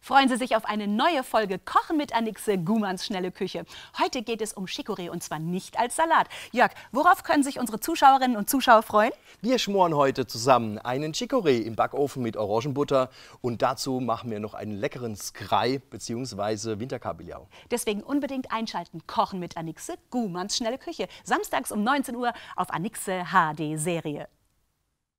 Freuen Sie sich auf eine neue Folge Kochen mit Anixe Gumans schnelle Küche. Heute geht es um Chicorée und zwar nicht als Salat. Jörg, worauf können sich unsere Zuschauerinnen und Zuschauer freuen? Wir schmoren heute zusammen einen Chicorée im Backofen mit Orangenbutter und dazu machen wir noch einen leckeren Skrei bzw. Winterkabeljau. Deswegen unbedingt einschalten. Kochen mit Anixe Gumans schnelle Küche. Samstags um 19 Uhr auf Anixe HD Serie.